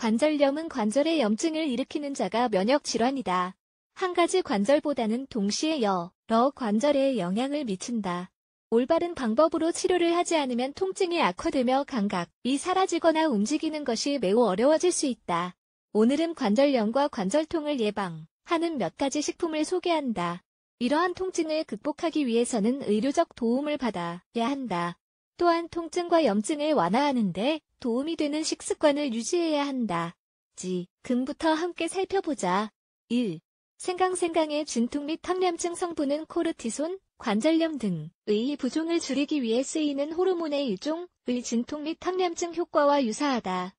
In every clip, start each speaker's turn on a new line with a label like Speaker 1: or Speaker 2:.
Speaker 1: 관절염은 관절의 염증을 일으키는 자가 면역 질환이다. 한 가지 관절보다는 동시에 여러 관절에 영향을 미친다. 올바른 방법으로 치료를 하지 않으면 통증이 악화되며 감각이 사라지거나 움직이는 것이 매우 어려워질 수 있다. 오늘은 관절염과 관절통을 예방하는 몇 가지 식품을 소개한다. 이러한 통증을 극복하기 위해서는 의료적 도움을 받아야 한다. 또한 통증과 염증을 완화하는데 도움이 되는 식습관을 유지해야 한다. 지. 금부터 함께 살펴보자. 1. 생강생강의 진통 및 탕렴증 성분은 코르티손, 관절염 등의 부종을 줄이기 위해 쓰이는 호르몬의 일종의 진통 및 탕렴증 효과와 유사하다.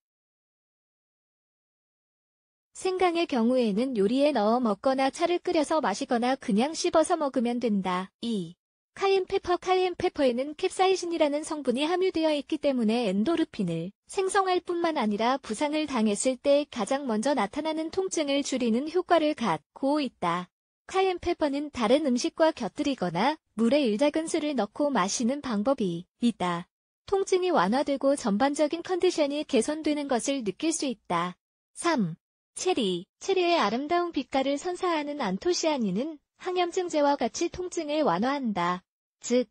Speaker 1: 생강의 경우에는 요리에 넣어 먹거나 차를 끓여서 마시거나 그냥 씹어서 먹으면 된다. 2. 카옌페퍼 카옌페퍼에는 캡사이신이라는 성분이 함유되어 있기 때문에 엔도르핀을 생성할 뿐만 아니라 부상을 당했을 때 가장 먼저 나타나는 통증을 줄이는 효과를 갖고 있다. 카옌페퍼는 다른 음식과 곁들이거나 물에 일작은 술을 넣고 마시는 방법이 있다. 통증이 완화되고 전반적인 컨디션이 개선되는 것을 느낄 수 있다. 3. 체리, 체리의 아름다운 빛깔을 선사하는 안토시아닌은 항염증제와 같이 통증을 완화한다. 즉,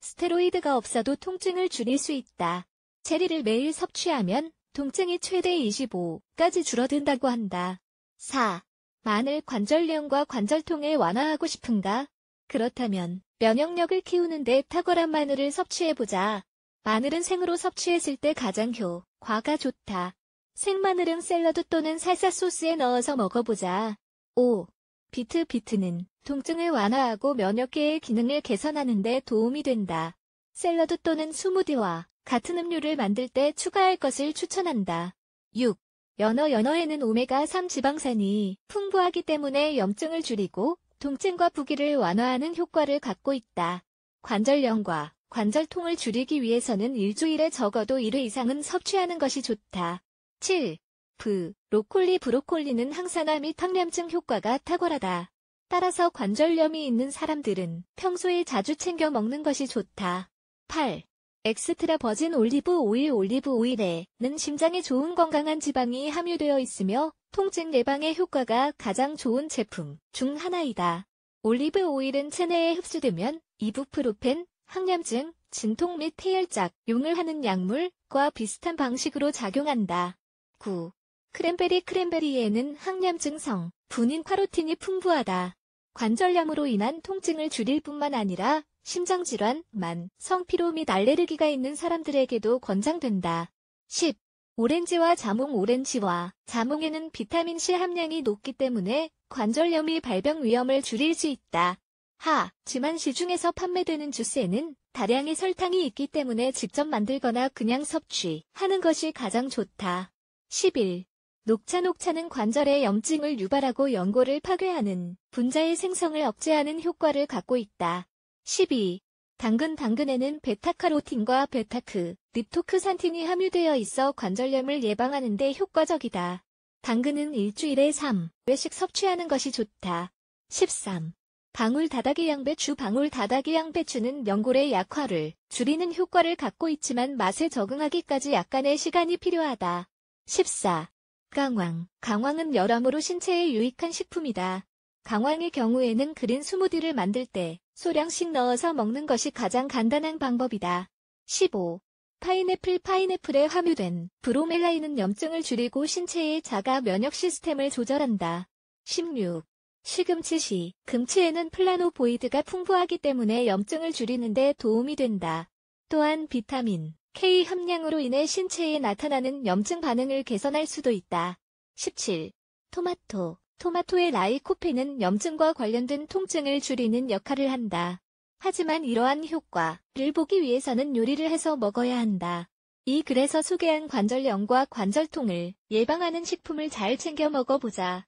Speaker 1: 스테로이드가 없어도 통증을 줄일 수 있다. 체리를 매일 섭취하면 통증이 최대 25까지 줄어든다고 한다. 4. 마늘 관절염과 관절통을 완화하고 싶은가? 그렇다면 면역력을 키우는데 탁월한 마늘을 섭취해보자. 마늘은 생으로 섭취했을 때 가장 효과가 좋다. 생마늘은 샐러드 또는 살사 소스에 넣어서 먹어보자. 5. 비트 비트는 통증을 완화하고 면역계의 기능을 개선하는 데 도움이 된다. 샐러드 또는 스무디와 같은 음료를 만들 때 추가할 것을 추천한다. 6. 연어 연어에는 오메가3 지방산이 풍부하기 때문에 염증을 줄이고 통증과 부기를 완화하는 효과를 갖고 있다. 관절염과 관절통을 줄이기 위해서는 일주일에 적어도 1회 이상은 섭취하는 것이 좋다. 7. 브, 로콜리 브로콜리는 항산화 및항렴증 효과가 탁월하다. 따라서 관절염이 있는 사람들은 평소에 자주 챙겨 먹는 것이 좋다. 8. 엑스트라 버진 올리브 오일 올리브 오일에는 심장에 좋은 건강한 지방이 함유되어 있으며 통증 예방에 효과가 가장 좋은 제품 중 하나이다. 올리브 오일은 체내에 흡수되면 이부프로펜, 항염증, 진통 및 폐혈작, 용을 하는 약물과 비슷한 방식으로 작용한다. 9. 크랜베리 크랜베리에는 항염증 성, 분인 카로틴이 풍부하다. 관절염으로 인한 통증을 줄일 뿐만 아니라 심장질환, 만, 성피로 및 알레르기가 있는 사람들에게도 권장된다. 10. 오렌지와 자몽 오렌지와 자몽에는 비타민C 함량이 높기 때문에 관절염이 발병 위험을 줄일 수 있다. 하, 지만 시중에서 판매되는 주스에는 다량의 설탕이 있기 때문에 직접 만들거나 그냥 섭취하는 것이 가장 좋다. 10일. 녹차 녹차는 관절의 염증을 유발하고 연골을 파괴하는 분자의 생성을 억제하는 효과를 갖고 있다. 12. 당근 당근에는 베타카로틴과 베타크, 립토크산틴이 함유되어 있어 관절염을 예방하는 데 효과적이다. 당근은 일주일에 3회씩 섭취하는 것이 좋다. 13. 방울 다다기 양배추 방울 다다기 양배추는 연골의 약화를 줄이는 효과를 갖고 있지만 맛에 적응하기까지 약간의 시간이 필요하다. 14. 강황. 강황은 여러으로 신체에 유익한 식품이다. 강황의 경우에는 그린 스무디를 만들 때 소량씩 넣어서 먹는 것이 가장 간단한 방법이다. 15. 파인애플 파인애플에 함유된 브로멜라인은 염증을 줄이고 신체의 자가 면역 시스템을 조절한다. 16. 시금치 시, 금치에는 플라노보이드가 풍부하기 때문에 염증을 줄이는 데 도움이 된다. 또한 비타민, K 함량으로 인해 신체에 나타나는 염증 반응을 개선할 수도 있다. 17. 토마토. 토마토의 라이코펜은 염증과 관련된 통증을 줄이는 역할을 한다. 하지만 이러한 효과를 보기 위해서는 요리를 해서 먹어야 한다. 이 글에서 소개한 관절염과 관절통을 예방하는 식품을 잘 챙겨 먹어보자.